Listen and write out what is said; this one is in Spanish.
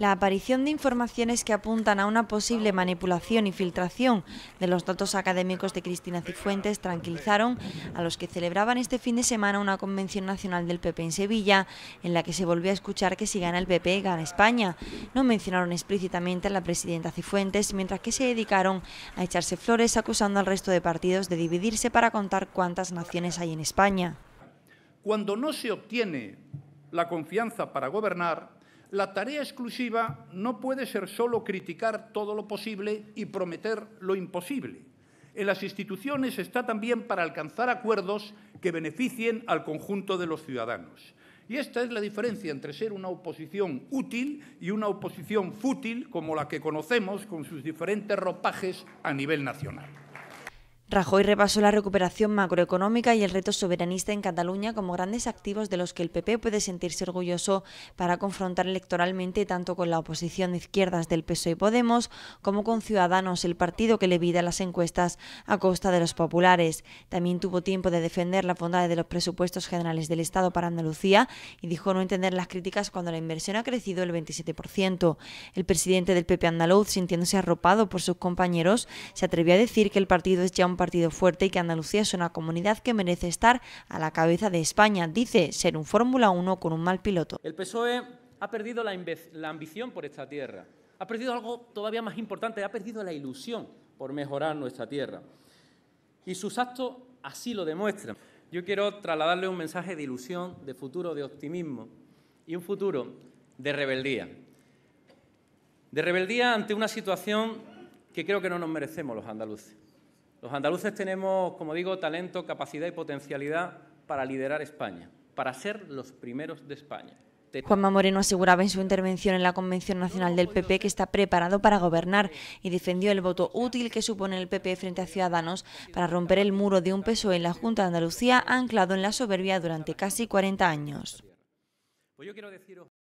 La aparición de informaciones que apuntan a una posible manipulación y filtración de los datos académicos de Cristina Cifuentes tranquilizaron a los que celebraban este fin de semana una convención nacional del PP en Sevilla, en la que se volvió a escuchar que si gana el PP, gana España. No mencionaron explícitamente a la presidenta Cifuentes, mientras que se dedicaron a echarse flores acusando al resto de partidos de dividirse para contar cuántas naciones hay en España. Cuando no se obtiene la confianza para gobernar, la tarea exclusiva no puede ser solo criticar todo lo posible y prometer lo imposible. En las instituciones está también para alcanzar acuerdos que beneficien al conjunto de los ciudadanos. Y esta es la diferencia entre ser una oposición útil y una oposición fútil como la que conocemos con sus diferentes ropajes a nivel nacional. Rajoy repasó la recuperación macroeconómica y el reto soberanista en Cataluña como grandes activos de los que el PP puede sentirse orgulloso para confrontar electoralmente tanto con la oposición de izquierdas del PSOE y Podemos como con Ciudadanos, el partido que le vida las encuestas a costa de los populares. También tuvo tiempo de defender la bondad de los presupuestos generales del Estado para Andalucía y dijo no entender las críticas cuando la inversión ha crecido el 27%. El presidente del PP andaluz, sintiéndose arropado por sus compañeros, se atrevió a decir que el partido es ya un partido partido fuerte y que Andalucía es una comunidad que merece estar a la cabeza de España, dice ser un Fórmula 1 con un mal piloto. El PSOE ha perdido la, ambición por esta tierra, ha perdido algo todavía más importante, ha perdido la ilusión por mejorar nuestra tierra. Y sus actos así lo demuestran. Yo quiero trasladarle un mensaje de ilusión, de futuro, de optimismo y un futuro de rebeldía. De rebeldía ante una situación que creo que no nos merecemos los andaluces. Los andaluces tenemos, como digo, talento, capacidad y potencialidad para liderar España, para ser los primeros de España. Juanma Moreno aseguraba en su intervención en la Convención Nacional del PP que está preparado para gobernar y defendió el voto útil que supone el PP frente a Ciudadanos para romper el muro de un PSOE en la Junta de Andalucía anclado en la soberbia durante casi 40 años. Pues